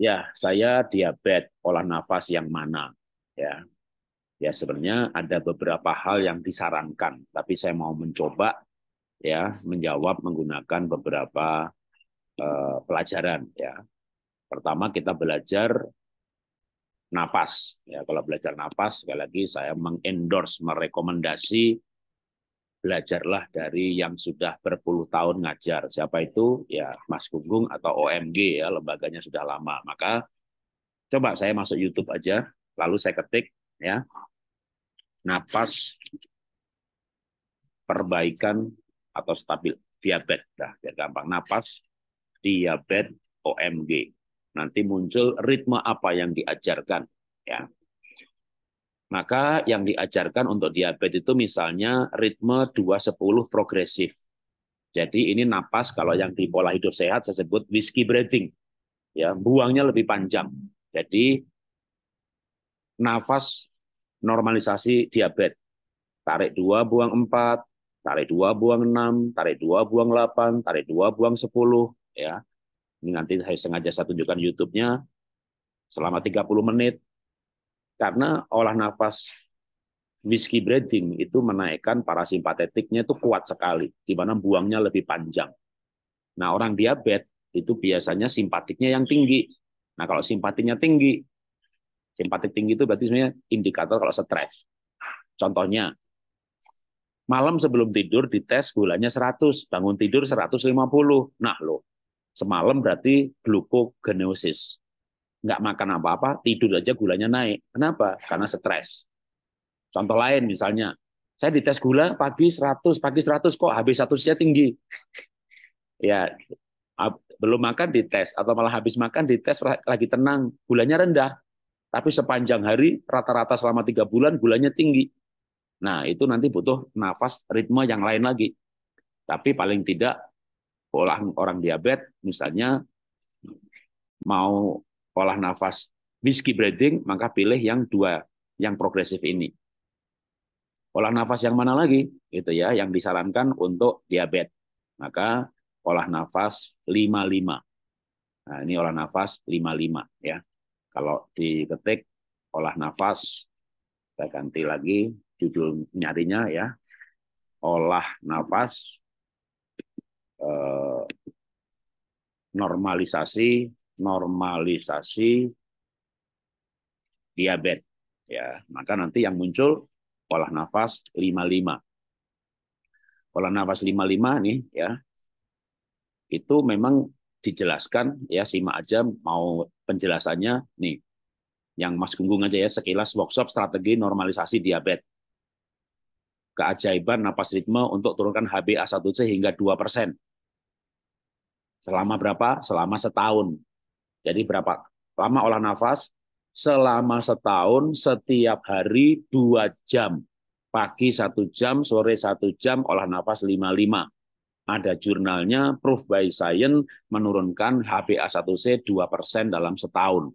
ya saya diabetes olah nafas yang mana ya ya sebenarnya ada beberapa hal yang disarankan tapi saya mau mencoba ya menjawab menggunakan beberapa uh, pelajaran ya pertama kita belajar napas ya kalau belajar napas sekali lagi saya mengendorse merekomendasi belajarlah dari yang sudah berpuluh tahun ngajar. Siapa itu? Ya Mas Gunggung atau OMG ya, lembaganya sudah lama. Maka coba saya masuk YouTube aja, lalu saya ketik ya. Napas perbaikan atau stabil diabetes dah biar gampang napas diabetes OMG nanti muncul ritme apa yang diajarkan ya maka yang diajarkan untuk diabetes itu misalnya ritme 2-10 progresif. Jadi ini napas kalau yang di pola hidup sehat saya sebut whiskey breathing. Ya, buangnya lebih panjang. Jadi nafas normalisasi diabetes. Tarik 2 buang 4, tarik 2 buang 6, tarik 2 buang 8, tarik 2 buang 10 ya. Ini nanti saya sengaja saya tunjukkan YouTube-nya selama 30 menit karena olah nafas whiskey breathing itu menaikkan parasimpatetiknya itu kuat sekali, di mana buangnya lebih panjang. Nah, orang diabetes itu biasanya simpatiknya yang tinggi. Nah, kalau simpatiknya tinggi, simpatik tinggi itu berarti sebenarnya indikator kalau stres. Contohnya, malam sebelum tidur dites gulanya 100, bangun tidur 150. Nah loh, semalam berarti glukogenesis nggak makan apa-apa, tidur aja gulanya naik. Kenapa? Karena stres. Contoh lain misalnya, saya dites gula pagi 100, pagi 100 kok habis satu tinggi. ya, belum makan dites atau malah habis makan dites lagi tenang, gulanya rendah. Tapi sepanjang hari rata-rata selama tiga bulan gulanya tinggi. Nah, itu nanti butuh nafas ritme yang lain lagi. Tapi paling tidak pola orang diabetes misalnya mau olah nafas whiskey breathing, maka pilih yang dua, yang progresif ini. Olah nafas yang mana lagi? Itu ya, yang disarankan untuk diabetes. Maka olah nafas 55. Nah, ini olah nafas 55 ya. Kalau diketik olah nafas saya ganti lagi judul nyarinya ya. Olah nafas eh, normalisasi normalisasi diabetes ya maka nanti yang muncul pola nafas 55 pola nafas 55 nih ya itu memang dijelaskan ya simak aja mau penjelasannya nih yang Mas Gunggung aja ya sekilas workshop strategi normalisasi diabetes keajaiban napas ritme untuk turunkan HbA1c hingga 2%. Selama berapa? Selama setahun. Jadi berapa lama olah nafas? Selama setahun, setiap hari dua jam. Pagi satu jam, sore satu jam, olah nafas 55. Ada jurnalnya, Proof by Science menurunkan HbA1c 2% dalam setahun.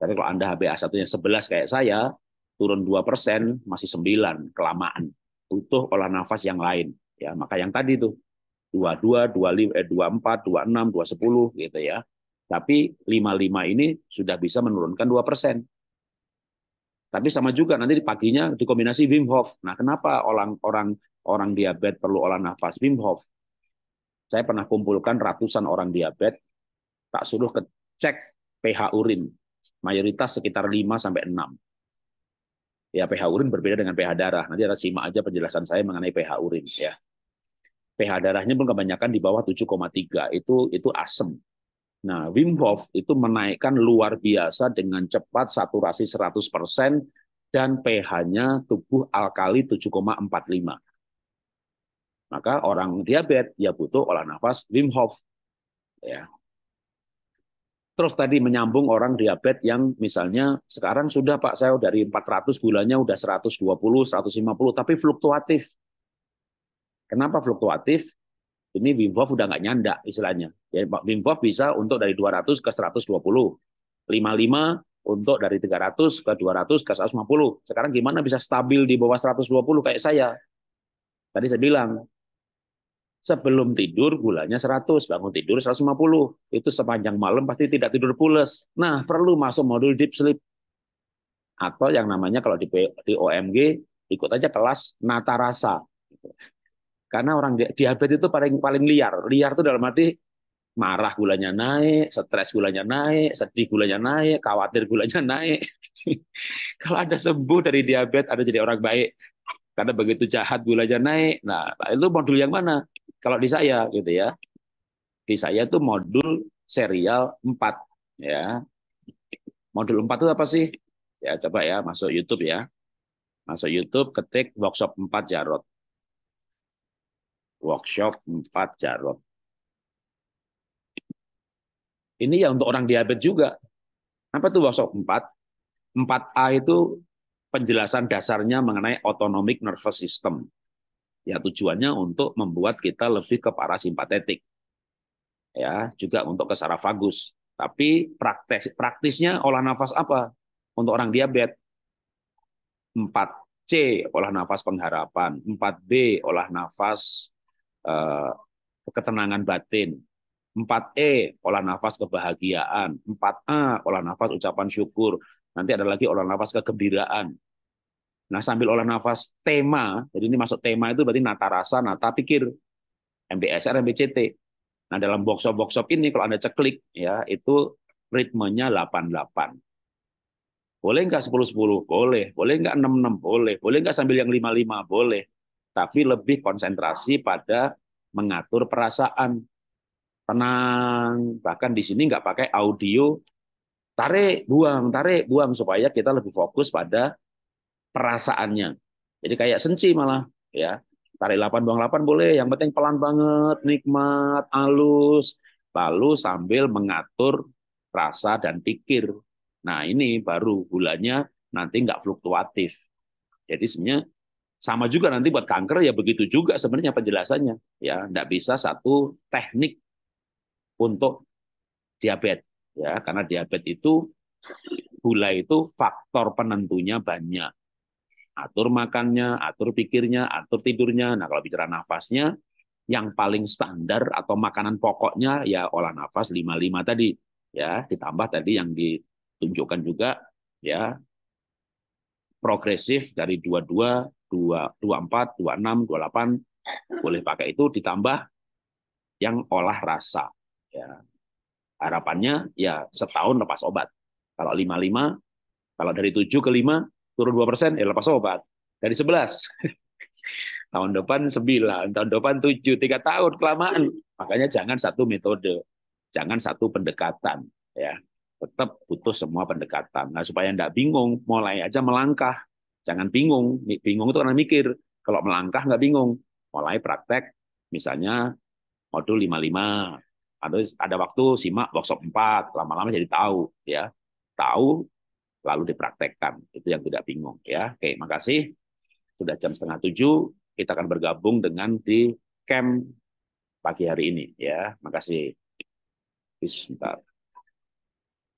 Jadi kalau Anda HbA1-nya 11 kayak saya, turun 2% masih 9 kelamaan. Butuh olah nafas yang lain. Ya, maka yang tadi itu, 22, 25, eh, 24, 26, 210 gitu ya. Tapi 55 ini sudah bisa menurunkan 2 persen. Tapi sama juga nanti di paginya dikombinasi Wim Hof. Nah, kenapa orang orang orang diabetes perlu olah nafas Wim Hof? Saya pernah kumpulkan ratusan orang diabetes, tak suruh ke cek pH urin. Mayoritas sekitar 5 sampai 6. Ya, pH urin berbeda dengan pH darah. Nanti ada simak aja penjelasan saya mengenai pH urin ya. pH darahnya pun kebanyakan di bawah 7,3. Itu itu asem. Nah, Wim Hof itu menaikkan luar biasa dengan cepat saturasi 100% dan pH-nya tubuh alkali 7,45. Maka orang diabetes ya butuh olah nafas Wim Hof. Ya. Terus tadi menyambung orang diabetes yang misalnya sekarang sudah Pak saya dari 400 gulanya udah 120, 150 tapi fluktuatif. Kenapa fluktuatif? Ini Wim Hof udah nggak nyanda istilahnya. Ya, Wim Hof bisa untuk dari 200 ke 120. 55 untuk dari 300 ke 200 ke 150. Sekarang gimana bisa stabil di bawah 120 kayak saya? Tadi saya bilang, sebelum tidur gulanya 100, bangun tidur 150. Itu sepanjang malam pasti tidak tidur pules. Nah, perlu masuk modul deep sleep. Atau yang namanya kalau di, di OMG, ikut aja kelas natarasa. Karena orang diabetes itu paling paling liar. Liar itu dalam arti marah gulanya naik, stres gulanya naik, sedih gulanya naik, khawatir gulanya naik. Kalau ada sembuh dari diabetes, ada jadi orang baik. Karena begitu jahat gulanya naik. Nah, itu modul yang mana? Kalau di saya gitu ya. Di saya itu modul serial 4 ya. Modul 4 itu apa sih? Ya coba ya masuk YouTube ya. Masuk YouTube ketik workshop 4 Jarot workshop 4 Jarot. Ini ya untuk orang diabetes juga. Apa itu workshop 4? 4A itu penjelasan dasarnya mengenai autonomic nervous system. Ya tujuannya untuk membuat kita lebih ke parasimpatetik. Ya, juga untuk ke sarafagus. Tapi praktis praktisnya olah nafas apa? Untuk orang diabetes 4C olah nafas pengharapan, 4B olah nafas eh, ketenangan batin. 4E, olah nafas kebahagiaan. 4A, olah nafas ucapan syukur. Nanti ada lagi olah nafas kegembiraan. Nah, sambil olah nafas tema, jadi ini masuk tema itu berarti nata rasa, nata pikir. MBSR, MBCT. Nah, dalam box-box ini kalau Anda ceklik ya, itu ritmenya 88. Boleh nggak 10-10? Boleh. Boleh nggak 66? Boleh. Boleh nggak sambil yang 55? Boleh tapi lebih konsentrasi pada mengatur perasaan tenang bahkan di sini nggak pakai audio tarik buang tarik buang supaya kita lebih fokus pada perasaannya jadi kayak senci malah ya tarik 8 buang 8 boleh yang penting pelan banget nikmat halus lalu sambil mengatur rasa dan pikir nah ini baru gulanya nanti nggak fluktuatif jadi sebenarnya sama juga nanti buat kanker ya begitu juga sebenarnya penjelasannya. Ya, tidak bisa satu teknik untuk diabetes. Ya, karena diabetes itu gula itu faktor penentunya banyak. Atur makannya, atur pikirnya, atur tidurnya. Nah, kalau bicara nafasnya, yang paling standar atau makanan pokoknya ya olah nafas 55 tadi ya ditambah tadi yang ditunjukkan juga ya progresif dari 22 dua dua empat dua enam dua delapan boleh pakai itu ditambah yang olah rasa. Ya. Harapannya ya setahun lepas obat. Kalau lima lima kalau dari tujuh ke lima turun dua persen ya lepas obat. Dari sebelas tahun depan sembilan tahun depan tujuh tiga tahun kelamaan. Makanya jangan satu metode, jangan satu pendekatan ya. Tetap butuh semua pendekatan. Nah, supaya tidak bingung, mulai aja melangkah Jangan bingung. Bingung itu karena mikir. Kalau melangkah nggak bingung. Mulai praktek, misalnya modul 55. Ada, ada waktu simak workshop 4. Lama-lama jadi tahu. ya Tahu, lalu dipraktekkan. Itu yang tidak bingung. ya Oke, makasih. Sudah jam setengah tujuh. Kita akan bergabung dengan di camp pagi hari ini. ya Makasih. Peace, bentar.